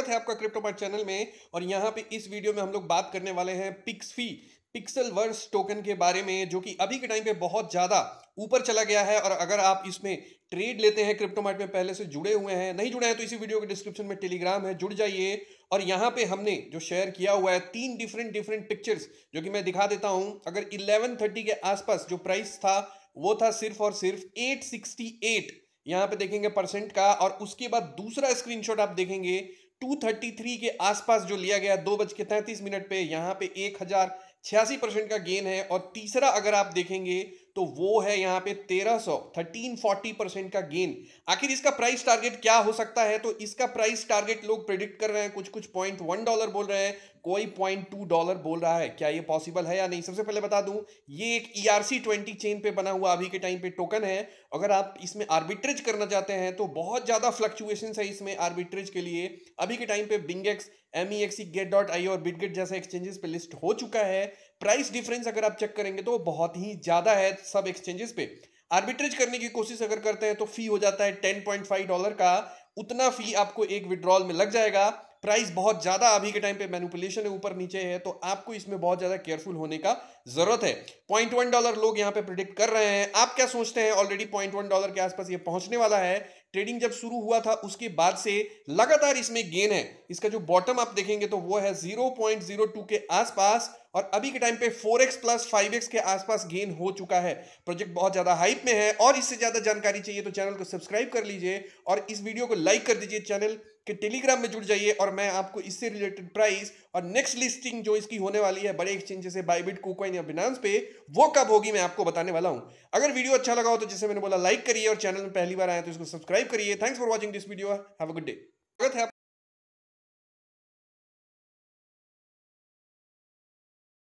स्वागत है आपका क्रिप्टो क्रिप्टोपार्ट चैनल में और यहाँ पे इस वीडियो में हम लोग बात करने वाले हैं पिक्सफी पिक्सल वर्स टोकन के बारे में जो कि अभी के टाइम पे बहुत ज़्यादा ऊपर चला गया है और अगर आप इसमें ट्रेड लेते हैं क्रिप्टोमार्ट में पहले से जुड़े हुए हैं नहीं जुड़े हैं तो इसी वीडियो के डिस्क्रिप्शन में टेलीग्राम है जुड़ जाइए और यहाँ पे हमने जो शेयर किया हुआ है तीन डिफरेंट डिफरेंट पिक्चर्स जो कि मैं दिखा देता हूँ अगर इलेवन के आसपास जो प्राइस था वो था सिर्फ और सिर्फ एट यहां पे देखेंगे परसेंट का और उसके बाद दूसरा स्क्रीनशॉट आप देखेंगे 233 के आसपास जो लिया गया दो बज के तैंतीस मिनट पे यहाँ पे एक हजार छियासी परसेंट का गेन है और तीसरा अगर आप देखेंगे तो वो है यहाँ पे 1300 फोर्टी परसेंट का गेन आखिर इसका प्राइस टारगेट क्या हो सकता है तो इसका प्राइस टारगेट लोग प्रेडिक्ट कर रहे हैं कुछ कुछ पॉइंट वन डॉलर बोल रहे हैं कोई पॉइंट टू डॉलर बोल रहा है क्या ये पॉसिबल है या नहीं सबसे पहले बता दूं ये एक E R C twenty chain पे बना हुआ अभी के टाइम पे टोकन है अगर आप इसमें आर्बिट्रेज करना चाहते हैं तो बहुत ज़्यादा फ्लक्चुएशन है इसमें आर्बिट्रेज के लिए अभी के टाइम पे BingX M E X C Gate dot I और बिटगेट जैसे एक्सचेंजेस पे लिस्ट हो चुका है प्राइस डिफरेंस अगर आप चेक करेंगे तो बहुत ही ज़्यादा है सब एक्सचेंजेस पे आर्बिट्रेज करने की कोशिश अगर करते हैं तो फी हो जाता है टेन पॉइंट फाइव डॉलर का उतना फी आपको एक विड्रॉल में लग जाएगा प्राइस बहुत ज़्यादा अभी के टाइम पे मैनुपुलेशन है ऊपर नीचे है तो आपको इसमें बहुत ज़्यादा केयरफुल होने का ज़रूरत है पॉइंट वन डॉलर लोग यहाँ पे प्रिडिक्ट कर रहे हैं आप क्या सोचते हैं ऑलरेडी पॉइंट वन डॉलर के आसपास ये पहुंचने वाला है ट्रेडिंग जब शुरू हुआ था उसके बाद से लगातार इसमें गेन है इसका जो बॉटम आप देखेंगे तो वो है जीरो के आसपास और अभी के टाइम पे 4x प्लस एक्स के आसपास गेन हो चुका है प्रोजेक्ट बहुत ज़्यादा हाइप में है और इससे ज़्यादा जानकारी चाहिए तो चैनल को सब्सक्राइब कर लीजिए और इस वीडियो को लाइक कर दीजिए चैनल के टेलीग्राम में जुड़ जाइए और मैं आपको इससे रिलेटेड प्राइस और नेक्स्ट लिस्टिंग जो इसकी होने वाली है बड़े एक्सचेंज जैसे बाइबिट कोकोइन या बिनास पे वो कब होगी मैं आपको बताने वाला हूँ अगर वीडियो अच्छा लगा हो तो जैसे मैंने बोला लाइक करिए और चैनल में पहली बार आया तो इसको सब्सक्राइब करिए thanks for watching this video have a good day स्वागत है